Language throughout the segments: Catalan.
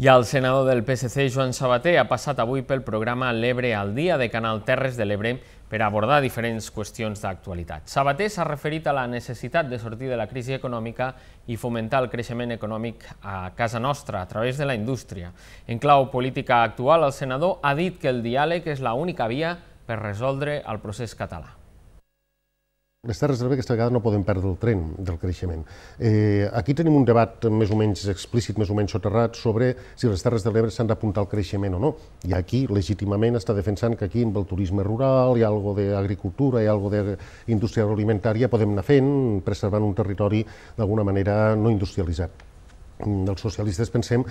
I el senador del PSC, Joan Sabater, ha passat avui pel programa L'Ebre al dia de Canal Terres de l'Ebre per abordar diferents qüestions d'actualitat. Sabater s'ha referit a la necessitat de sortir de la crisi econòmica i fomentar el creixement econòmic a casa nostra, a través de la indústria. En clau política actual, el senador ha dit que el diàleg és l'única via per resoldre el procés català. Les Terres de l'Ebre aquesta vegada no podem perdre el tren del creixement. Eh, aquí tenim un debat més o menys explícit, més o menys soterrat, sobre si les Terres de l'Ebre s'han d'apuntar al creixement o no. I aquí, legítimament, està defensant que aquí, amb el turisme rural, hi ha alguna d'agricultura, hi ha alguna d'indústria agroalimentària, podem anar fent, preservant un territori d'alguna manera no industrialitzat mm, els socialistes pensem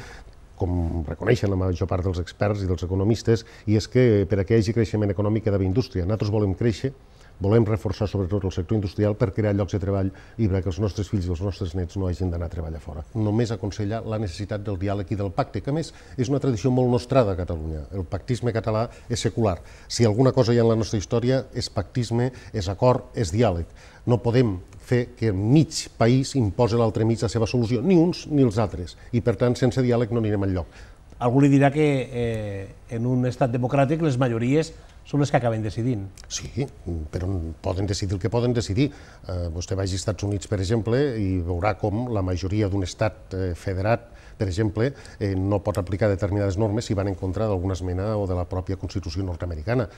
com reconeixen la major part dels experts i dels economistes, i és que per a que hi hagi creixement econòmic ha d'haver indústria. Nosaltres volem créixer, volem reforçar sobretot el sector industrial per crear llocs de treball i perquè els nostres fills i els nostres nets no hagin d'anar a treballar fora. Només aconsellar la necessitat del diàleg i del pacte, que a més és una tradició molt nostrada a Catalunya. El pactisme català és secular. Si alguna cosa hi ha en la nostra història és pactisme, és acord, és diàleg. No podem fer que mig país imposi l'altre mig la seva solució, ni uns ni els altres, i per tant sense diàleg no anirem enlloc. Algú li dirà que eh, en un estat democràtic les majories són les que acaben decidint. Sí, però poden decidir el que poden decidir. Eh, vostè vagi als Estats Units, per exemple, i veurà com la majoria d'un estat eh, federat, per exemple, eh, no pot aplicar determinades normes si van en contra d'alguna esmena o de la pròpia Constitució nord-americana.